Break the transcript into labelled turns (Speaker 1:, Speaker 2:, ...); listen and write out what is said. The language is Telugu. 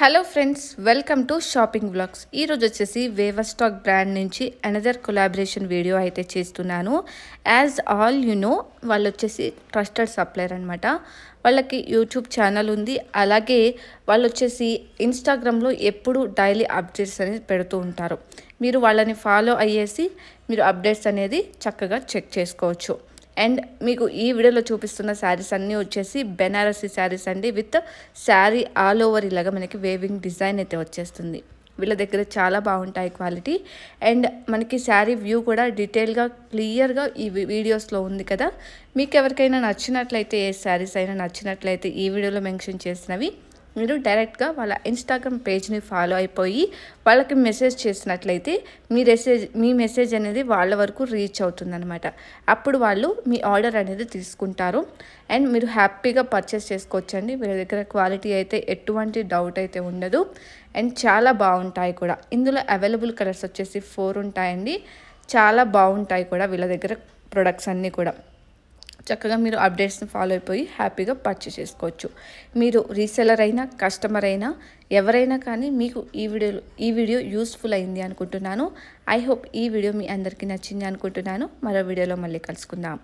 Speaker 1: hello friends welcome to shopping blogs ఈరోజు వచ్చేసి వేవర్ స్టాక్ బ్రాండ్ నుంచి అనదర్ కొలాబరేషన్ వీడియో అయితే చేస్తున్నాను యాజ్ ఆల్ యు నో వాళ్ళు వచ్చేసి ట్రస్టెడ్ సప్లయర్ అనమాట వాళ్ళకి యూట్యూబ్ ఛానల్ ఉంది అలాగే వాళ్ళు వచ్చేసి ఇన్స్టాగ్రామ్లో ఎప్పుడు డైలీ అప్డేట్స్ అనేది పెడుతూ ఉంటారు మీరు వాళ్ళని ఫాలో అయ్యేసి మీరు అప్డేట్స్ అనేది చక్కగా చెక్ చేసుకోవచ్చు అండ్ మీకు ఈ వీడియోలో చూపిస్తున్న శారీస్ అన్నీ వచ్చేసి బెనారసీ శారీస్ అండి విత్ శారీ ఆల్ ఓవర్ ఇలాగా మనకి వేవింగ్ డిజైన్ అయితే వచ్చేస్తుంది వీళ్ళ దగ్గర చాలా బాగుంటాయి క్వాలిటీ అండ్ మనకి శారీ వ్యూ కూడా డీటెయిల్గా క్లియర్గా ఈ వీడియోస్లో ఉంది కదా మీకు ఎవరికైనా నచ్చినట్లయితే ఏ శారీస్ అయినా నచ్చినట్లయితే ఈ వీడియోలో మెన్షన్ చేసినవి మీరు డైరెక్ట్గా వాళ్ళ ఇన్స్టాగ్రామ్ పేజ్ని ఫాలో అయిపోయి వాళ్ళకి మెసేజ్ చేసినట్లయితే మీ మెసేజ్ మీ మెసేజ్ అనేది వాళ్ళ వరకు రీచ్ అవుతుందనమాట అప్పుడు వాళ్ళు మీ ఆర్డర్ అనేది తీసుకుంటారు అండ్ మీరు హ్యాపీగా పర్చేస్ చేసుకోవచ్చండి మీ దగ్గర క్వాలిటీ అయితే ఎటువంటి డౌట్ అయితే ఉండదు అండ్ చాలా బాగుంటాయి కూడా ఇందులో అవైలబుల్ కలర్స్ వచ్చేసి ఫోర్ ఉంటాయండి చాలా బాగుంటాయి కూడా వీళ్ళ దగ్గర ప్రొడక్ట్స్ అన్నీ కూడా చక్కగా మీరు అప్డేట్స్ని ఫాలో అయిపోయి హ్యాపీగా పర్చేస్ చేసుకోవచ్చు మీరు రీసెలర్ అయినా కస్టమర్ అయినా ఎవరైనా కానీ మీకు ఈ వీడియో ఈ వీడియో యూస్ఫుల్ అయింది అనుకుంటున్నాను ఐ హోప్ ఈ వీడియో మీ అందరికీ నచ్చింది అనుకుంటున్నాను మరో వీడియోలో మళ్ళీ కలుసుకుందాం